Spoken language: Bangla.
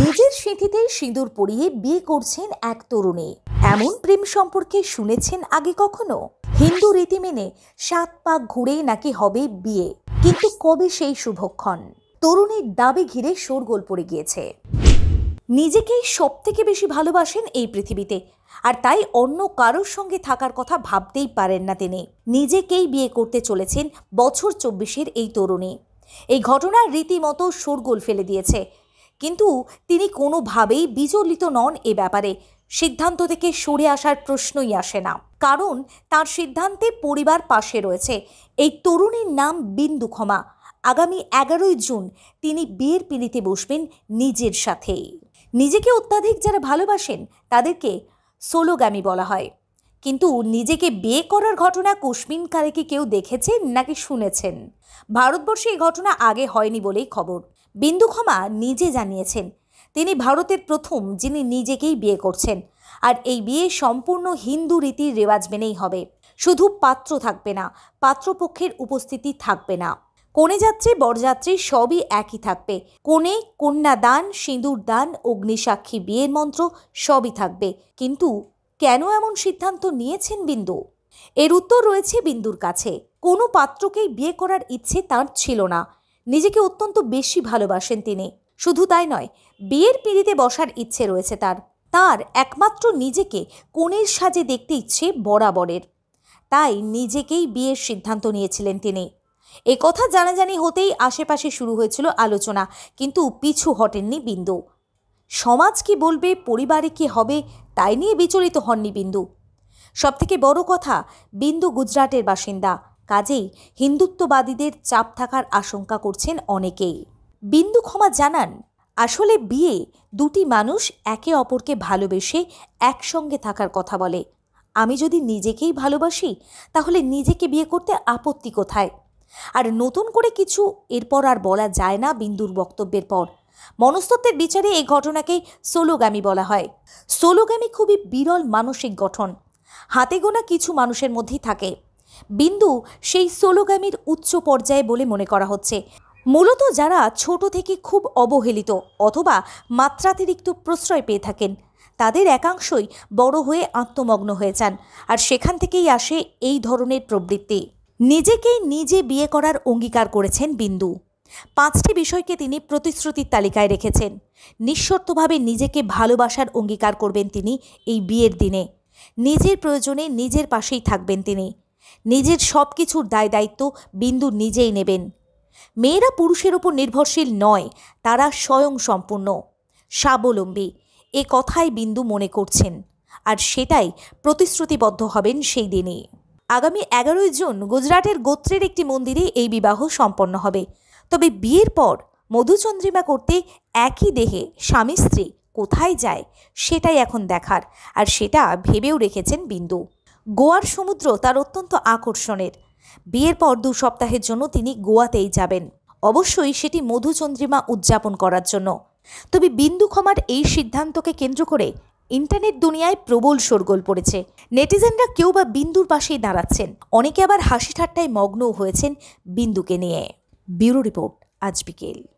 নিজের সিঁথিতে সিঁদুর পরিয়ে বিয়ে করছেন এক তরুণী এমন প্রেম সম্পর্কে শুনেছেন আগে কখনো হিন্দু রীতি মেনে সাত পাক ঘুরেই নাকি হবে বিয়ে কিন্তু কবে সেই শুভক্ষণ তরুণীর দাবি ঘিরে সোরগোল পড়ে গিয়েছে নিজেকেই সব থেকে বেশি ভালোবাসেন এই পৃথিবীতে আর তাই অন্য কারোর সঙ্গে থাকার কথা ভাবতেই পারেন না তিনি নিজেকেই বিয়ে করতে চলেছেন বছর চব্বিশের এই তরুণী এই ঘটনা রীতিমতো সোরগোল ফেলে দিয়েছে কিন্তু তিনি কোনোভাবেই বিচলিত নন এ ব্যাপারে সিদ্ধান্ত থেকে সরে আসার প্রশ্নই আসে না কারণ তার সিদ্ধান্তে পরিবার পাশে রয়েছে এই তরুণীর নাম বিন্দু ক্ষমা আগামী এগারোই জুন তিনি বিয়ের পিড়িতে বসবেন নিজের সাথে নিজেকে অত্যাধিক যারা ভালোবাসেন তাদেরকে সোলোগামি বলা হয় কিন্তু নিজেকে বিয়ে করার ঘটনা কুসমিন কালে কেউ দেখেছেন নাকি শুনেছেন ভারতবর্ষে এই ঘটনা আগে হয়নি বলেই খবর বিন্দু ক্ষমা নিজে জানিয়েছেন তিনি ভারতের প্রথম যিনি নিজেকেই বিয়ে করছেন আর এই বিয়ে সম্পূর্ণ হিন্দু রীতির রেওয়াজ মেনেই হবে শুধু পাত্র থাকবে না পাত্রপক্ষের উপস্থিতি থাকবে না কনে যাত্রী বরযাত্রী সবই একই থাকবে কনে কন্যাদান সিঁদুর দান অগ্নিসাক্ষী বিয়ের মন্ত্র সবই থাকবে কিন্তু কেন এমন সিদ্ধান্ত নিয়েছেন বিন্দু এর উত্তর রয়েছে বিন্দুর কাছে কোনো পাত্রকেই বিয়ে করার ইচ্ছে তার ছিল না নিজেকে অত্যন্ত বেশি ভালোবাসেন তিনি শুধু তাই নয় বিয়ের পিঁড়িতে বসার ইচ্ছে রয়েছে তার তার একমাত্র নিজেকে কোণের সাজে দেখতে ইচ্ছে বরাবরের তাই নিজেকেই বিয়ের সিদ্ধান্ত নিয়েছিলেন তিনি এ কথা জানাজানি হতেই আশেপাশে শুরু হয়েছিল আলোচনা কিন্তু পিছু হটেননি বিন্দু সমাজ কি বলবে পরিবারে কি হবে তাই নিয়ে বিচলিত হননি বিন্দু সবথেকে বড় কথা বিন্দু গুজরাটের বাসিন্দা কাজেই হিন্দুত্ববাদীদের চাপ থাকার আশঙ্কা করছেন অনেকেই বিন্দু ক্ষমা জানান আসলে বিয়ে দুটি মানুষ একে অপরকে ভালোবেসে একসঙ্গে থাকার কথা বলে আমি যদি নিজেকেই ভালোবাসি তাহলে নিজেকে বিয়ে করতে আপত্তি কোথায় আর নতুন করে কিছু এরপর আর বলা যায় না বিন্দুর বক্তব্যের পর মনস্তত্ত্বের বিচারে এই ঘটনাকে সোলোগামী বলা হয় সোলোগামী খুবই বিরল মানসিক গঠন হাতে গোনা কিছু মানুষের মধ্যেই থাকে বিন্দু সেই সোলোগামীর উচ্চ পর্যায়ে বলে মনে করা হচ্ছে মূলত যারা ছোট থেকে খুব অবহেলিত অথবা মাত্রাতিরিক্ত প্রশ্রয় পেয়ে থাকেন তাদের একাংশই বড় হয়ে আত্মমগ্ন হয়ে যান আর সেখান থেকেই আসে এই ধরনের প্রবৃত্তি নিজেকেই নিজে বিয়ে করার অঙ্গীকার করেছেন বিন্দু পাঁচটি বিষয়কে তিনি প্রতিশ্রুতির তালিকায় রেখেছেন নিঃশর্তভাবে নিজেকে ভালোবাসার অঙ্গীকার করবেন তিনি এই বিয়ের দিনে নিজের প্রয়োজনে নিজের পাশেই থাকবেন তিনি নিজের সব কিছুর দায় দায়িত্ব বিন্দু নিজেই নেবেন মেয়েরা পুরুষের ওপর নির্ভরশীল নয় তারা স্বয়ং সম্পূর্ণ স্বাবলম্বী এ কথাই বিন্দু মনে করছেন আর সেটাই প্রতিশ্রুতিবদ্ধ হবেন সেই দিনে আগামী এগারোই জুন গুজরাটের গোত্রের একটি মন্দিরে এই বিবাহ সম্পন্ন হবে তবে বিয়ের পর মধুচন্দ্রিমা করতে একই দেহে স্বামী স্ত্রী কোথায় যায় সেটাই এখন দেখার আর সেটা ভেবেও রেখেছেন বিন্দু গোয়ার সমুদ্র তার অত্যন্ত আকর্ষণের বিয়ের পর দু সপ্তাহের জন্য তিনি গোয়াতেই যাবেন অবশ্যই সেটি মধুচন্দ্রিমা উদযাপন করার জন্য তবে বিন্দু ক্ষমার এই সিদ্ধান্তকে কেন্দ্র করে ইন্টারনেট দুনিয়ায় প্রবল শোরগোল পড়েছে নেটিজেনরা কেউ বা বিন্দুর পাশেই দাঁড়াচ্ছেন অনেকে আবার হাসি ঠাট্টায় মগ্নও হয়েছেন বিন্দুকে নিয়ে ব্যুরো রিপোর্ট আজ বিকেল